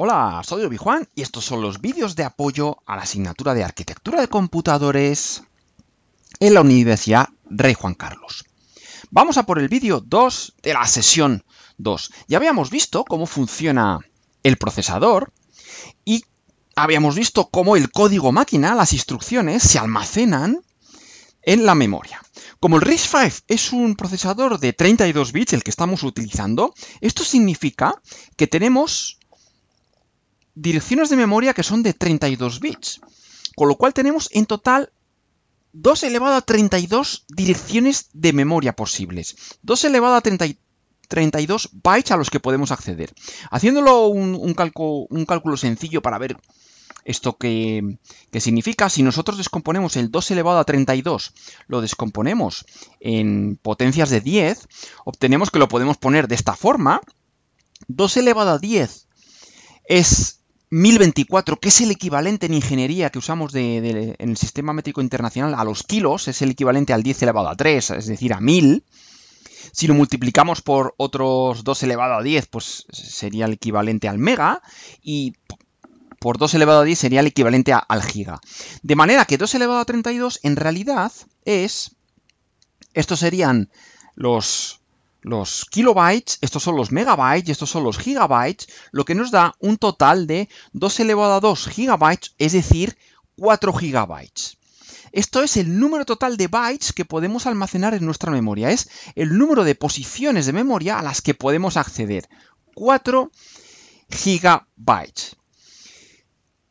Hola, soy Obi-Juan y estos son los vídeos de apoyo a la asignatura de Arquitectura de Computadores en la Universidad Rey Juan Carlos. Vamos a por el vídeo 2 de la sesión 2. Ya habíamos visto cómo funciona el procesador y habíamos visto cómo el código máquina, las instrucciones, se almacenan en la memoria. Como el RISC-V es un procesador de 32 bits, el que estamos utilizando, esto significa que tenemos direcciones de memoria que son de 32 bits. Con lo cual tenemos en total 2 elevado a 32 direcciones de memoria posibles. 2 elevado a 32 bytes a los que podemos acceder. Haciéndolo un, un, un cálculo sencillo para ver esto que, que, significa, si nosotros descomponemos el 2 elevado a 32, lo descomponemos en potencias de 10, obtenemos que lo podemos poner de esta forma. 2 elevado a 10 es 1024, que es el equivalente en ingeniería que usamos en el sistema métrico internacional a los kilos, es el equivalente al 10 elevado a 3, es decir, a 1000. Si lo multiplicamos por otros 2 elevado a 10, pues sería el equivalente al mega, y por 2 elevado a 10 sería el equivalente al giga. De manera que 2 elevado a 32 en realidad es... Estos serían los los kilobytes, estos son los megabytes y estos son los gigabytes, lo que nos da un total de 2 elevado a 2 gigabytes, es decir, 4 gigabytes. Esto es el número total de bytes que podemos almacenar en nuestra memoria, es el número de posiciones de memoria a las que podemos acceder. 4 gigabytes.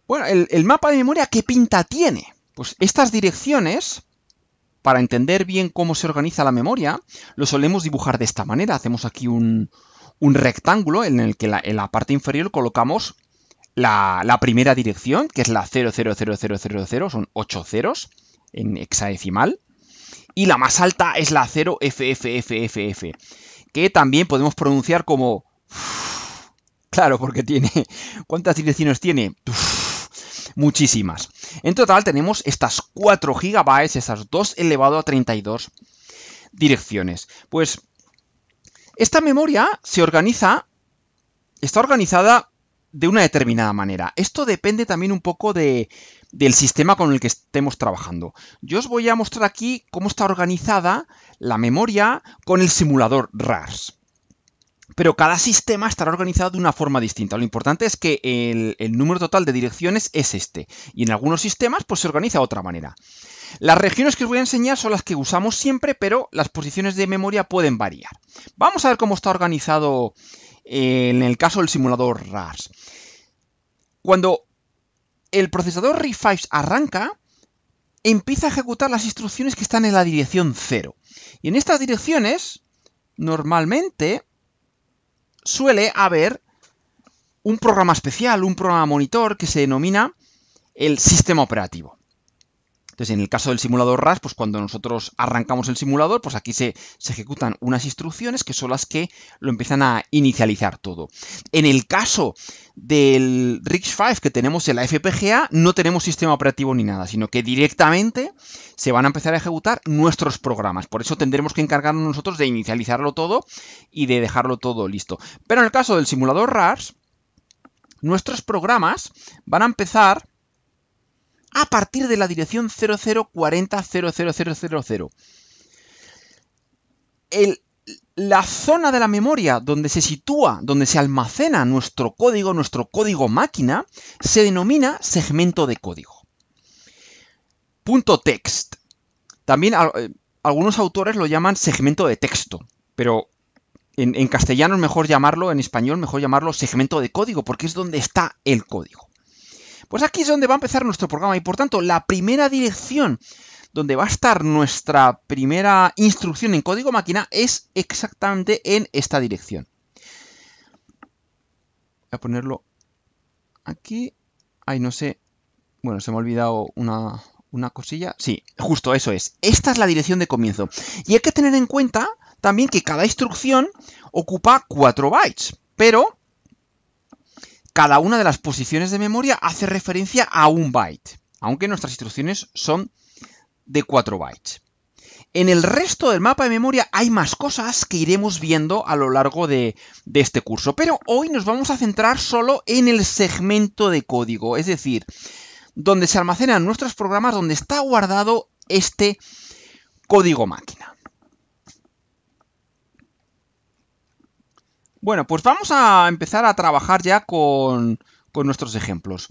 Bueno, el, el mapa de memoria, ¿qué pinta tiene? Pues estas direcciones para entender bien cómo se organiza la memoria, lo solemos dibujar de esta manera. Hacemos aquí un, rectángulo en el que en la parte inferior colocamos la, primera dirección, que es la 000000, son 8 ceros en hexadecimal, y la más alta es la 0FFFFF, que también podemos pronunciar como... Claro, porque tiene... ¿Cuántas direcciones tiene? muchísimas. En total tenemos estas 4 GB, esas 2 elevado a 32 direcciones. Pues esta memoria se organiza, está organizada de una determinada manera. Esto depende también un poco de, del sistema con el que estemos trabajando. Yo os voy a mostrar aquí cómo está organizada la memoria con el simulador RARS pero cada sistema estará organizado de una forma distinta. Lo importante es que el, número total de direcciones es este, y en algunos sistemas pues, se organiza de otra manera. Las regiones que os voy a enseñar son las que usamos siempre, pero las posiciones de memoria pueden variar. Vamos a ver cómo está organizado eh, en el caso del simulador RAS. Cuando el procesador risc 5 arranca, empieza a ejecutar las instrucciones que están en la dirección 0. Y en estas direcciones, normalmente, suele haber un programa especial, un programa monitor que se denomina el sistema operativo. Entonces, en el caso del simulador RAS, pues cuando nosotros arrancamos el simulador, pues aquí se, ejecutan unas instrucciones que son las que lo empiezan a inicializar todo. En el caso del RISC-V que tenemos en la FPGA, no tenemos sistema operativo ni nada, sino que directamente se van a empezar a ejecutar nuestros programas. Por eso tendremos que encargarnos nosotros de inicializarlo todo y de dejarlo todo listo. Pero en el caso del simulador RAS, nuestros programas van a empezar a partir de la dirección 00400000. la zona de la memoria donde se sitúa, donde se almacena nuestro código, nuestro código máquina, se denomina segmento de código. Punto text. También eh, algunos autores lo llaman segmento de texto, pero en, en, castellano es mejor llamarlo, en español mejor llamarlo segmento de código, porque es donde está el código. Pues aquí es donde va a empezar nuestro programa y por tanto la primera dirección donde va a estar nuestra primera instrucción en código máquina es exactamente en esta dirección. Voy a ponerlo aquí. Ay, no sé. Bueno, se me ha olvidado una, una cosilla. Sí, justo eso es. Esta es la dirección de comienzo. Y hay que tener en cuenta también que cada instrucción ocupa 4 bytes. Pero cada una de las posiciones de memoria hace referencia a un byte, aunque nuestras instrucciones son de 4 bytes. En el resto del mapa de memoria hay más cosas que iremos viendo a lo largo de, de, este curso, pero hoy nos vamos a centrar solo en el segmento de código, es decir, donde se almacenan nuestros programas, donde está guardado este código máquina. Bueno, pues vamos a empezar a trabajar ya con, nuestros ejemplos.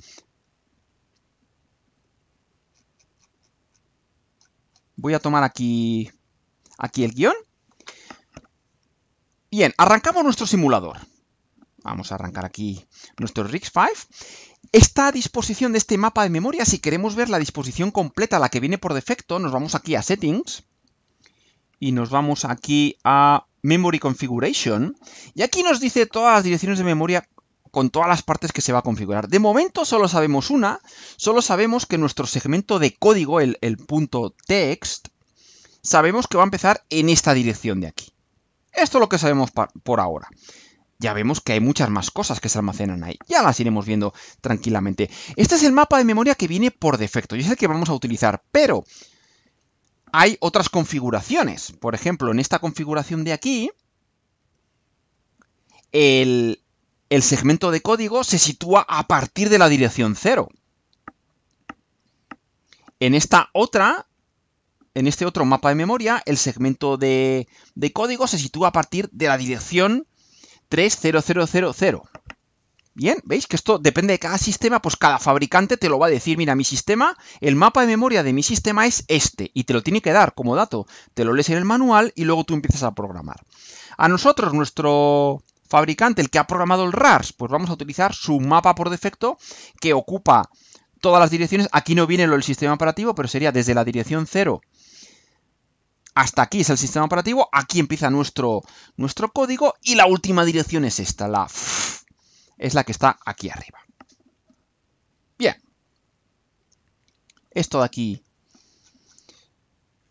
Voy a tomar aquí, aquí el guión. Bien, arrancamos nuestro simulador. Vamos a arrancar aquí nuestro RIGS 5 Está a disposición de este mapa de memoria. Si queremos ver la disposición completa, la que viene por defecto, nos vamos aquí a Settings. Y nos vamos aquí a Memory Configuration. Y aquí nos dice todas las direcciones de memoria con todas las partes que se va a configurar. De momento solo sabemos una, solo sabemos que nuestro segmento de código, el, punto text, sabemos que va a empezar en esta dirección de aquí. Esto es lo que sabemos por ahora. Ya vemos que hay muchas más cosas que se almacenan ahí. Ya las iremos viendo tranquilamente. Este es el mapa de memoria que viene por defecto y es el que vamos a utilizar, pero hay otras configuraciones. Por ejemplo, en esta configuración de aquí, el, segmento de código se sitúa a partir de la dirección 0. En esta otra, en este otro mapa de memoria, el segmento de, de código se sitúa a partir de la dirección 30000. Bien, veis que esto depende de cada sistema, pues cada fabricante te lo va a decir, mira, mi sistema, el mapa de memoria de mi sistema es este, y te lo tiene que dar como dato. Te lo lees en el manual y luego tú empiezas a programar. A nosotros, nuestro fabricante, el que ha programado el RARS, pues vamos a utilizar su mapa por defecto que ocupa todas las direcciones. Aquí no viene lo del sistema operativo, pero sería desde la dirección 0 hasta aquí es el sistema operativo, aquí empieza nuestro, nuestro código y la última dirección es esta, la es la que está aquí arriba. Bien. Esto de aquí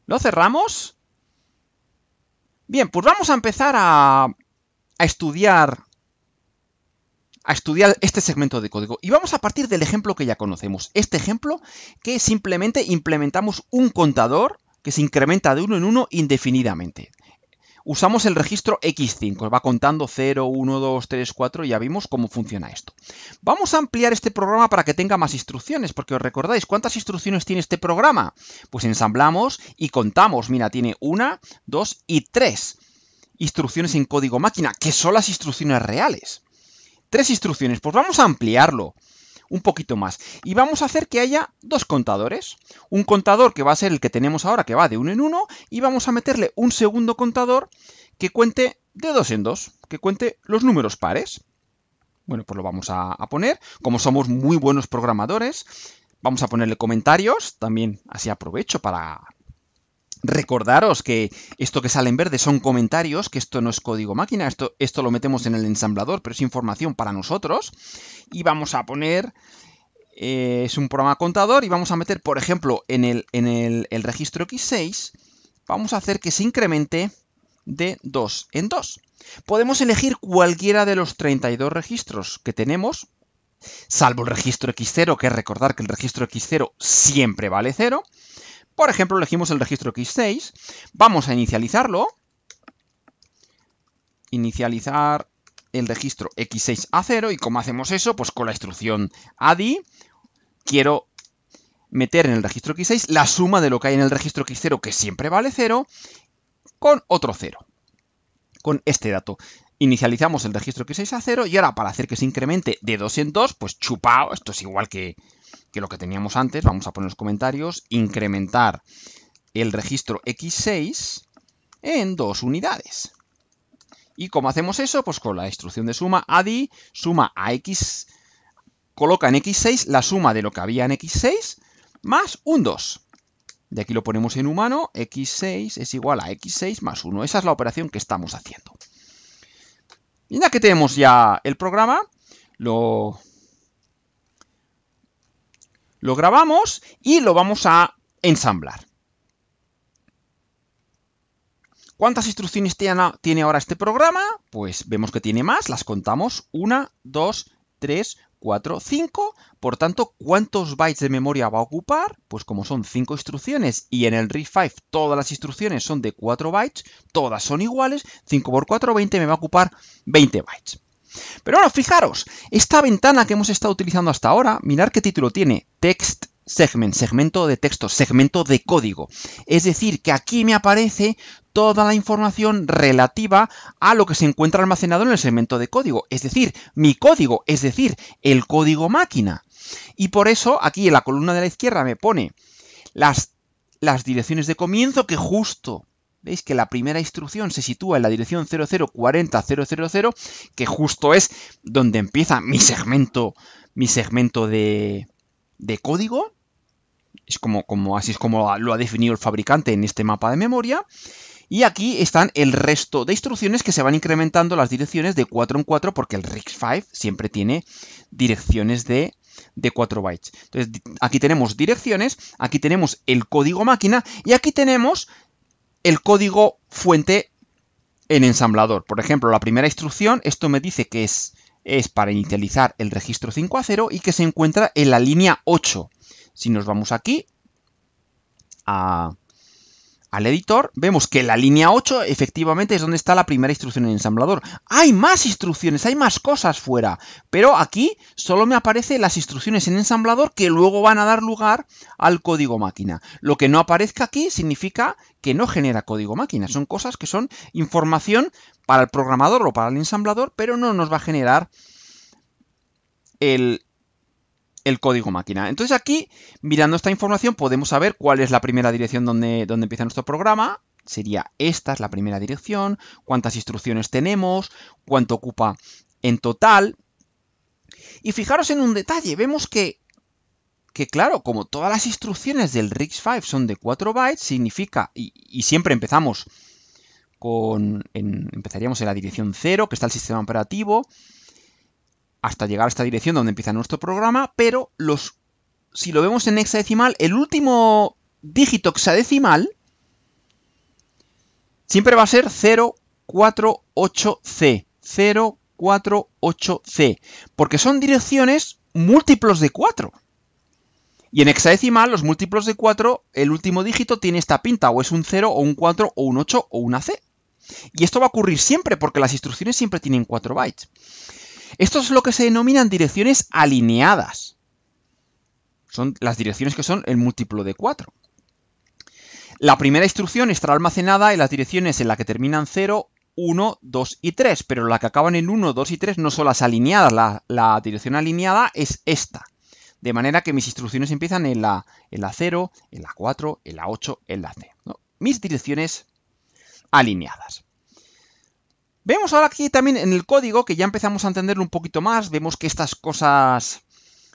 lo cerramos. Bien, pues vamos a empezar a, estudiar a estudiar este segmento de código. Y vamos a partir del ejemplo que ya conocemos. Este ejemplo que simplemente implementamos un contador que se incrementa de uno en uno indefinidamente. Usamos el registro X5, va contando 0, 1, 2, 3, 4, y ya vimos cómo funciona esto. Vamos a ampliar este programa para que tenga más instrucciones, porque os recordáis, ¿cuántas instrucciones tiene este programa? Pues ensamblamos y contamos, mira, tiene 1, 2 y 3 instrucciones en código máquina, que son las instrucciones reales. Tres instrucciones, pues vamos a ampliarlo un poquito más. Y vamos a hacer que haya dos contadores. Un contador que va a ser el que tenemos ahora, que va de uno en uno, y vamos a meterle un segundo contador que cuente de dos en dos, que cuente los números pares. Bueno, pues lo vamos a, a poner. Como somos muy buenos programadores, vamos a ponerle comentarios, también así aprovecho para, Recordaros que esto que sale en verde son comentarios, que esto no es código máquina, esto, esto lo metemos en el ensamblador, pero es información para nosotros. Y vamos a poner, eh, es un programa contador, y vamos a meter, por ejemplo, en el, el registro X6, vamos a hacer que se incremente de 2 en 2. Podemos elegir cualquiera de los 32 registros que tenemos, salvo el registro X0, que es recordar que el registro X0 siempre vale 0. Por ejemplo, elegimos el registro X6, vamos a inicializarlo, inicializar el registro X6 a 0, y ¿cómo hacemos eso? Pues con la instrucción ADI, quiero meter en el registro X6 la suma de lo que hay en el registro X0, que siempre vale 0, con otro 0, con este dato. Inicializamos el registro X6 a 0 y ahora para hacer que se incremente de 2 en 2, pues chupao, esto es igual que, que lo que teníamos antes, vamos a poner los comentarios, incrementar el registro X6 en dos unidades. ¿Y cómo hacemos eso? Pues con la instrucción de suma adi, suma a X, coloca en X6 la suma de lo que había en X6 más un 2. De aquí lo ponemos en humano, X6 es igual a X6 más 1. Esa es la operación que estamos haciendo. Y ya que tenemos ya el programa, lo lo grabamos y lo vamos a ensamblar. ¿Cuántas instrucciones tiene ahora este programa? Pues vemos que tiene más, las contamos. 1, 2, 3, 4, 5. Por tanto, ¿cuántos bytes de memoria va a ocupar? Pues como son 5 instrucciones y en el RIF todas las instrucciones son de 4 bytes, todas son iguales, 5 por 4, 20, me va a ocupar 20 bytes. Pero ahora fijaros, esta ventana que hemos estado utilizando hasta ahora, mirar qué título tiene, text segment, segmento de texto, segmento de código. Es decir, que aquí me aparece toda la información relativa a lo que se encuentra almacenado en el segmento de código, es decir, mi código, es decir, el código máquina. Y por eso aquí en la columna de la izquierda me pone las, las direcciones de comienzo que justo veis que la primera instrucción se sitúa en la dirección 0040000, que justo es donde empieza mi segmento, mi segmento de, de código. Es como, así es como lo ha definido el fabricante en este mapa de memoria. Y aquí están el resto de instrucciones que se van incrementando las direcciones de 4 en 4 porque el RISC-V siempre tiene direcciones de, de 4 bytes. Entonces aquí tenemos direcciones, aquí tenemos el código máquina y aquí tenemos el código fuente en ensamblador. Por ejemplo, la primera instrucción, esto me dice que es, es para inicializar el registro 5 a 0 y que se encuentra en la línea 8. Si nos vamos aquí a al editor, vemos que la línea 8 efectivamente es donde está la primera instrucción en ensamblador. Hay más instrucciones, hay más cosas fuera, pero aquí solo me aparecen las instrucciones en ensamblador que luego van a dar lugar al código máquina. Lo que no aparezca aquí significa que no genera código máquina, son cosas que son información para el programador o para el ensamblador, pero no nos va a generar el, el código máquina. Entonces aquí, mirando esta información, podemos saber cuál es la primera dirección donde, donde empieza nuestro programa. Sería esta es la primera dirección, cuántas instrucciones tenemos, cuánto ocupa en total. Y fijaros en un detalle, vemos que, que claro, como todas las instrucciones del RIX5 son de 4 bytes, significa, y, siempre empezamos con, empezaríamos en la dirección 0, que está el sistema operativo, hasta llegar a esta dirección donde empieza nuestro programa, pero los, si lo vemos en hexadecimal, el último dígito hexadecimal siempre va a ser 048C. 0, 8, c Porque son direcciones múltiplos de 4. Y en hexadecimal, los múltiplos de 4, el último dígito tiene esta pinta, o es un 0, o un 4, o un 8, o una C. Y esto va a ocurrir siempre, porque las instrucciones siempre tienen 4 bytes. Esto es lo que se denominan direcciones alineadas. Son las direcciones que son el múltiplo de 4. La primera instrucción estará almacenada en las direcciones en las que terminan 0, 1, 2 y 3, pero la que acaban en 1, 2 y 3 no son las alineadas, la, dirección alineada es esta. De manera que mis instrucciones empiezan en la, la 0, en la 4, en la 8, en la C. Mis direcciones alineadas. Vemos ahora aquí también en el código que ya empezamos a entenderlo un poquito más, vemos que estas cosas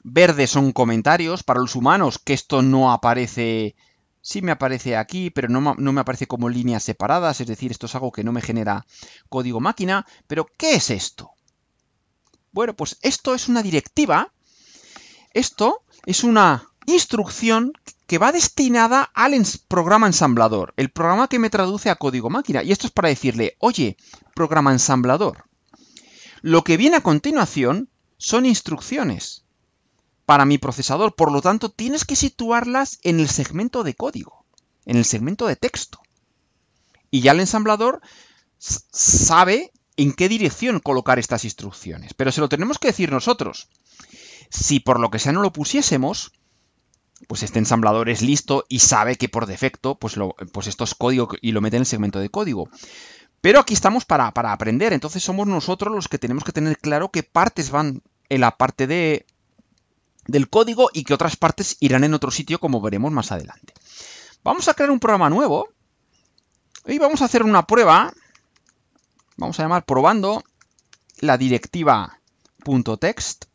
verdes son comentarios para los humanos, que esto no aparece, sí me aparece aquí, pero no, me aparece como líneas separadas, es decir, esto es algo que no me genera código máquina, pero ¿qué es esto? Bueno, pues esto es una directiva, esto es una instrucción que va destinada al programa ensamblador, el programa que me traduce a código máquina, y esto es para decirle, oye, programa ensamblador. Lo que viene a continuación son instrucciones para mi procesador, por lo tanto tienes que situarlas en el segmento de código, en el segmento de texto. Y ya el ensamblador sabe en qué dirección colocar estas instrucciones, pero se lo tenemos que decir nosotros. Si por lo que sea no lo pusiésemos, pues este ensamblador es listo y sabe que por defecto, pues, lo, pues esto es código y lo mete en el segmento de código. Pero aquí estamos para, aprender, entonces somos nosotros los que tenemos que tener claro qué partes van en la parte de, del código y qué otras partes irán en otro sitio como veremos más adelante. Vamos a crear un programa nuevo y vamos a hacer una prueba, vamos a llamar probando la directiva .text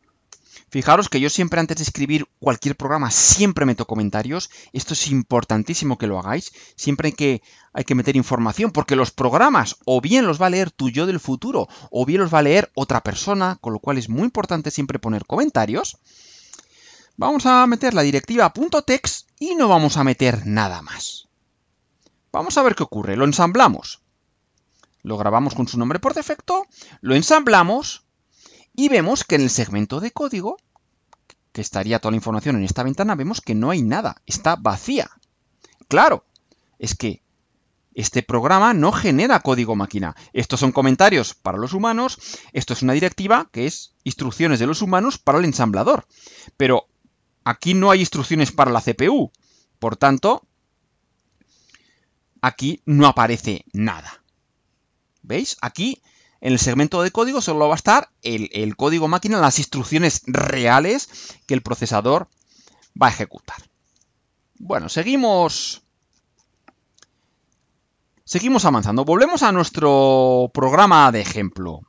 Fijaros que yo siempre antes de escribir cualquier programa siempre meto comentarios. Esto es importantísimo que lo hagáis. Siempre hay que, hay que meter información porque los programas o bien los va a leer tu yo del futuro o bien los va a leer otra persona, con lo cual es muy importante siempre poner comentarios. Vamos a meter la directiva y no vamos a meter nada más. Vamos a ver qué ocurre. Lo ensamblamos. Lo grabamos con su nombre por defecto, lo ensamblamos y vemos que en el segmento de código que estaría toda la información en esta ventana, vemos que no hay nada, está vacía. Claro, es que este programa no genera código máquina. Estos son comentarios para los humanos, esto es una directiva que es instrucciones de los humanos para el ensamblador. Pero aquí no hay instrucciones para la CPU, por tanto, aquí no aparece nada. ¿Veis? Aquí en el segmento de código solo va a estar el, código máquina, las instrucciones reales que el procesador va a ejecutar. Bueno, seguimos. Seguimos avanzando. Volvemos a nuestro programa de ejemplo.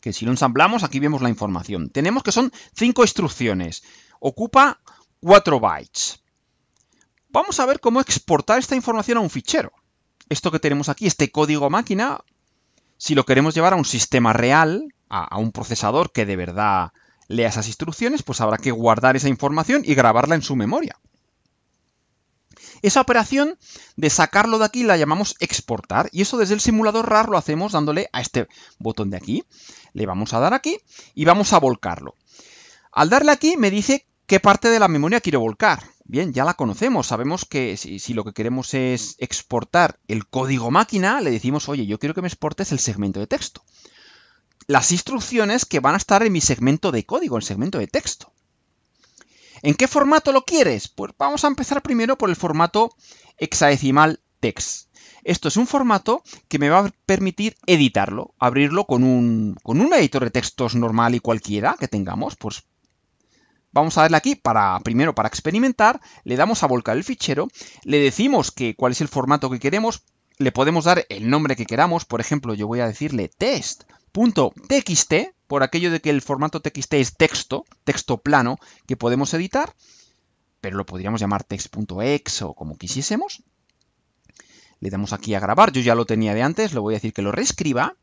Que si lo ensamblamos, aquí vemos la información. Tenemos que son cinco instrucciones. Ocupa 4 bytes. Vamos a ver cómo exportar esta información a un fichero. Esto que tenemos aquí, este código máquina, si lo queremos llevar a un sistema real, a, un procesador que de verdad lea esas instrucciones, pues habrá que guardar esa información y grabarla en su memoria. Esa operación de sacarlo de aquí la llamamos exportar y eso desde el simulador RAR lo hacemos dándole a este botón de aquí. Le vamos a dar aquí y vamos a volcarlo. Al darle aquí me dice qué parte de la memoria quiero volcar. Bien, ya la conocemos, sabemos que si, lo que queremos es exportar el código máquina, le decimos, oye, yo quiero que me exportes el segmento de texto. Las instrucciones que van a estar en mi segmento de código, el segmento de texto. ¿En qué formato lo quieres? Pues vamos a empezar primero por el formato hexadecimal text. Esto es un formato que me va a permitir editarlo, abrirlo con un, con un editor de textos normal y cualquiera que tengamos, pues Vamos a darle aquí para primero para experimentar, le damos a volcar el fichero, le decimos que cuál es el formato que queremos, le podemos dar el nombre que queramos, por ejemplo, yo voy a decirle test.txt, por aquello de que el formato txt es texto, texto plano que podemos editar, pero lo podríamos llamar text.ex o como quisiésemos. Le damos aquí a grabar, yo ya lo tenía de antes, le voy a decir que lo reescriba.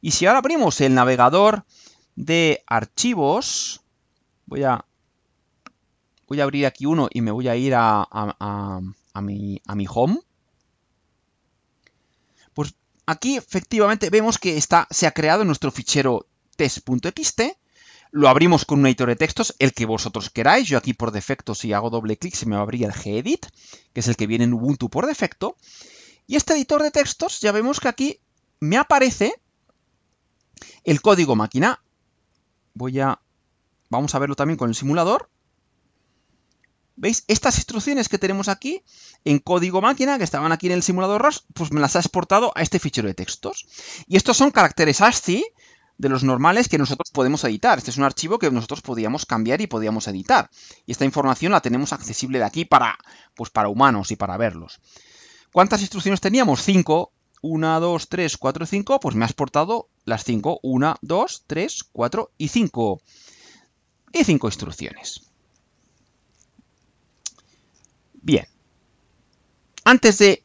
Y si ahora abrimos el navegador de archivos, voy a voy a abrir aquí uno y me voy a ir a, a, a, a mi, home. Pues aquí efectivamente vemos que está, se ha creado nuestro fichero test.txt. Lo abrimos con un editor de textos, el que vosotros queráis. Yo aquí por defecto, si hago doble clic, se me abriría el gedit, que es el que viene en Ubuntu por defecto. Y este editor de textos, ya vemos que aquí me aparece el código máquina. Voy a... Vamos a verlo también con el simulador. ¿Veis? Estas instrucciones que tenemos aquí en código máquina, que estaban aquí en el simulador RAS, pues me las ha exportado a este fichero de textos. Y estos son caracteres ASCII de los normales que nosotros podemos editar. Este es un archivo que nosotros podíamos cambiar y podíamos editar. Y esta información la tenemos accesible de aquí para, pues para humanos y para verlos. ¿Cuántas instrucciones teníamos? 5. 1, 2, 3, 4, 5. Pues me ha exportado las 5. 1, 2, 3, 4 y 5. Y 5 instrucciones. Bien. Antes de,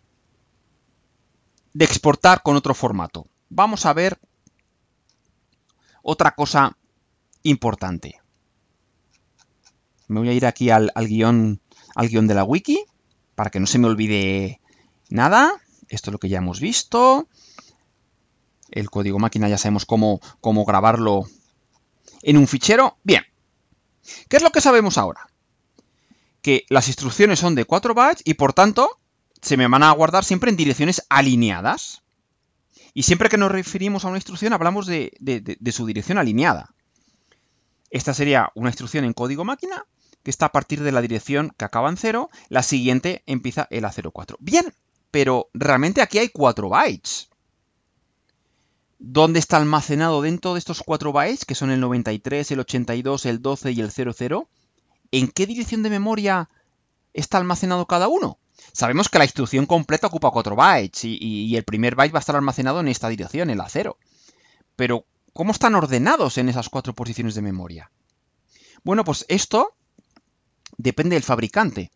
exportar con otro formato, vamos a ver otra cosa importante. Me voy a ir aquí al, guión, al de la wiki para que no se me olvide nada. Esto es lo que ya hemos visto. El código máquina ya sabemos cómo grabarlo en un fichero. Bien. ¿Qué es lo que sabemos ahora? que las instrucciones son de 4 bytes y por tanto se me van a guardar siempre en direcciones alineadas. Y siempre que nos referimos a una instrucción hablamos de, su dirección alineada. Esta sería una instrucción en código máquina que está a partir de la dirección que acaba en 0, la siguiente empieza el A04. Bien, pero realmente aquí hay 4 bytes. ¿Dónde está almacenado dentro de estos 4 bytes, que son el 93, el 82, el 12 y el 00? en qué dirección de memoria está almacenado cada uno. Sabemos que la instrucción completa ocupa 4 bytes y, el primer byte va a estar almacenado en esta dirección, en la 0. Pero, ¿cómo están ordenados en esas cuatro posiciones de memoria? Bueno, pues esto depende del fabricante.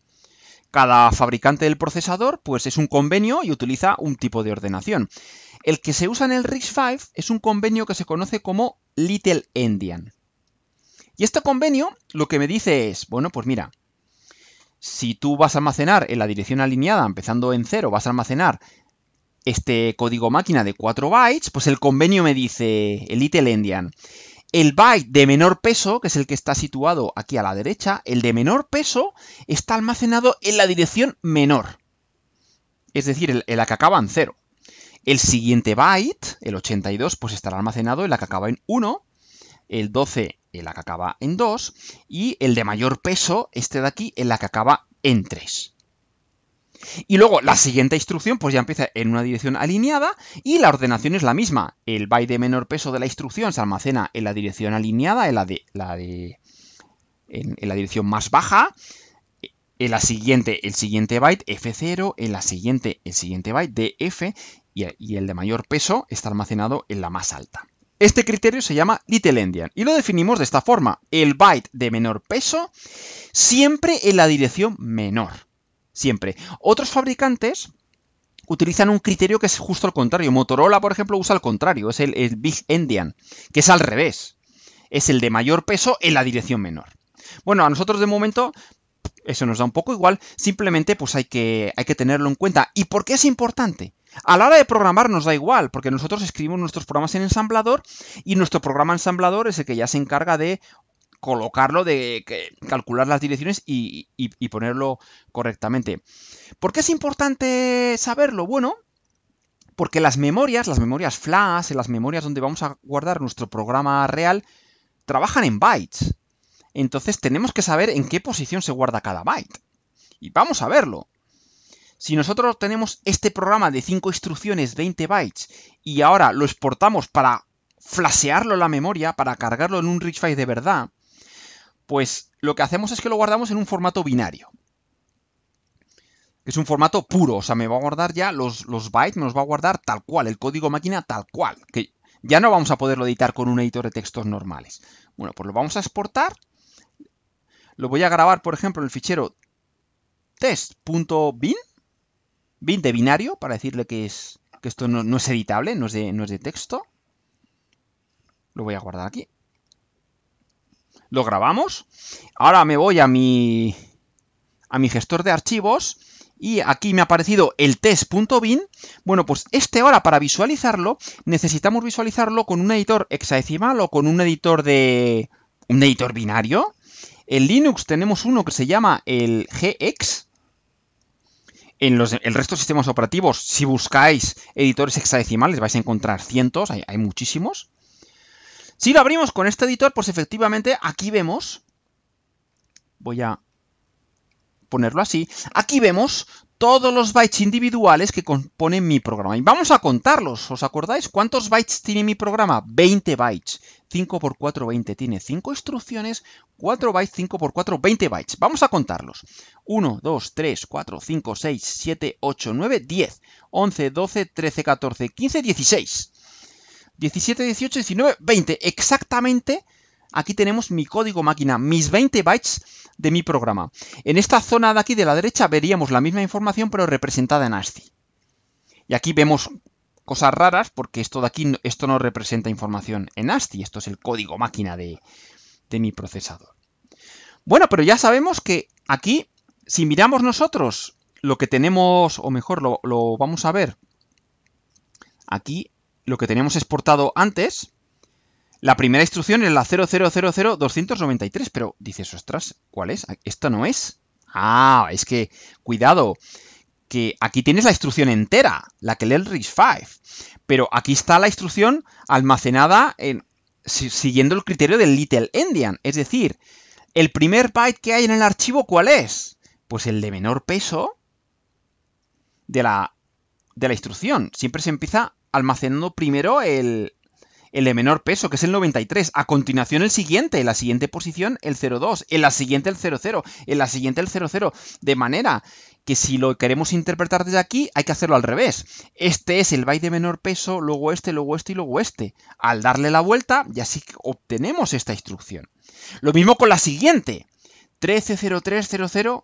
Cada fabricante del procesador pues es un convenio y utiliza un tipo de ordenación. El que se usa en el RISC-V es un convenio que se conoce como Little Endian. Y este convenio lo que me dice es, bueno, pues mira, si tú vas a almacenar en la dirección alineada, empezando en 0, vas a almacenar este código máquina de 4 bytes, pues el convenio me dice, el endian, el byte de menor peso, que es el que está situado aquí a la derecha, el de menor peso está almacenado en la dirección menor, es decir, en la que acaba en 0. El siguiente byte, el 82, pues estará almacenado en la que acaba en 1, el 12 la que acaba en 2, y el de mayor peso, este de aquí, en la que acaba en 3. Y luego la siguiente instrucción pues ya empieza en una dirección alineada y la ordenación es la misma. El byte de menor peso de la instrucción se almacena en la dirección alineada, en la de, la en, la dirección más baja, en la siguiente el siguiente byte F0, en la siguiente el siguiente byte DF y el de mayor peso está almacenado en la más alta. Este criterio se llama Little Endian y lo definimos de esta forma. El byte de menor peso siempre en la dirección menor. Siempre. Otros fabricantes utilizan un criterio que es justo al contrario. Motorola, por ejemplo, usa al contrario. Es el, Big Endian, que es al revés. Es el de mayor peso en la dirección menor. Bueno, a nosotros de momento eso nos da un poco igual. Simplemente pues hay que, hay que tenerlo en cuenta. ¿Y por qué es importante? A la hora de programar nos da igual, porque nosotros escribimos nuestros programas en ensamblador y nuestro programa ensamblador es el que ya se encarga de colocarlo, de calcular las direcciones y, ponerlo correctamente. ¿Por qué es importante saberlo? Bueno, porque las memorias, las memorias flash, las memorias donde vamos a guardar nuestro programa real, trabajan en bytes. Entonces tenemos que saber en qué posición se guarda cada byte. Y vamos a verlo. Si nosotros tenemos este programa de 5 instrucciones, 20 bytes, y ahora lo exportamos para flashearlo en la memoria, para cargarlo en un rich file de verdad, pues lo que hacemos es que lo guardamos en un formato binario. Es un formato puro, o sea, me va a guardar ya los, los bytes, me los va a guardar tal cual, el código máquina tal cual, que ya no vamos a poderlo editar con un editor de textos normales. Bueno, pues lo vamos a exportar, lo voy a grabar, por ejemplo, en el fichero test.bin, de binario para decirle que, es, que esto no, es editable, no es, de, no es de texto. Lo voy a guardar aquí. Lo grabamos. Ahora me voy a mi, a mi gestor de archivos y aquí me ha aparecido el test.bin. Bueno, pues este ahora para visualizarlo necesitamos visualizarlo con un editor hexadecimal o con un editor de un editor binario. En Linux tenemos uno que se llama el GX en el resto de sistemas operativos, si buscáis editores hexadecimales, vais a encontrar cientos, hay, hay muchísimos. Si lo abrimos con este editor, pues efectivamente aquí vemos, voy a ponerlo así, aquí vemos todos los bytes individuales que componen mi programa. Y vamos a contarlos. ¿Os acordáis cuántos bytes tiene mi programa? 20 bytes. 5 por 4, 20. Tiene 5 instrucciones. 4 bytes, 5 por 4, 20 bytes. Vamos a contarlos. 1, 2, 3, 4, 5, 6, 7, 8, 9, 10, 11, 12, 13, 14, 15, 16. 17, 18, 19, 20. Exactamente aquí tenemos mi código máquina, mis 20 bytes de mi programa. En esta zona de aquí de la derecha veríamos la misma información pero representada en ASCII. Y aquí vemos cosas raras porque esto de aquí, esto no representa información en ASCII, esto es el código máquina de, de mi procesador. Bueno, pero ya sabemos que aquí, si miramos nosotros lo que tenemos, o mejor, lo, lo vamos a ver, aquí lo que teníamos exportado antes, la primera instrucción es la 0000293, pero dices, ostras, ¿cuál es? ¿Esta no es? Ah, es que, cuidado, que aquí tienes la instrucción entera, la que lee el RIS5, pero aquí está la instrucción almacenada en, siguiendo el criterio del Little Endian, es decir, el primer byte que hay en el archivo, ¿cuál es? Pues el de menor peso de la, de la instrucción. Siempre se empieza almacenando primero el, el de menor peso, que es el 93. A continuación el siguiente, en la siguiente posición el 02, en la siguiente el 00, en la siguiente el 00. De manera que si lo queremos interpretar desde aquí, hay que hacerlo al revés. Este es el byte de menor peso, luego este, luego este y luego este. Al darle la vuelta, ya así obtenemos esta instrucción. Lo mismo con la siguiente. 130300.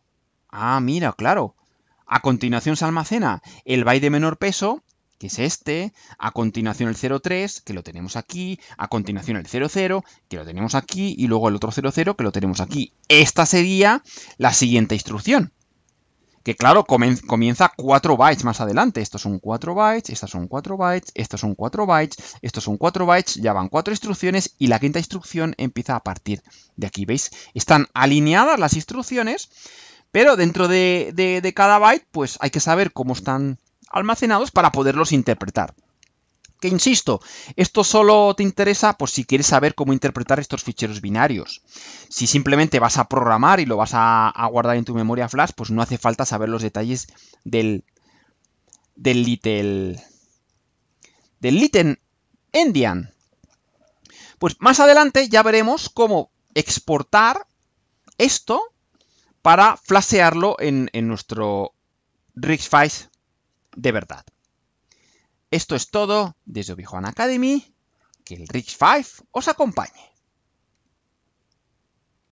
Ah, mira, claro. A continuación se almacena el byte de menor peso, que es este, a continuación el 03, que lo tenemos aquí, a continuación el 00, que lo tenemos aquí, y luego el otro 00, que lo tenemos aquí. Esta sería la siguiente instrucción. Que claro, comienza 4 bytes más adelante. Estos son 4 bytes, estas son 4 bytes, estos son 4 bytes, estos son 4 bytes, ya van 4 instrucciones y la quinta instrucción empieza a partir de aquí. ¿Veis? Están alineadas las instrucciones, pero dentro de, de cada byte, pues hay que saber cómo están almacenados para poderlos interpretar. Que insisto, esto solo te interesa por si quieres saber cómo interpretar estos ficheros binarios. Si simplemente vas a programar y lo vas a, guardar en tu memoria flash, pues no hace falta saber los detalles del, del little, del little endian. Pues más adelante ya veremos cómo exportar esto para flashearlo en, nuestro risc de verdad. Esto es todo desde obi Academy. Que el Rich Five os acompañe.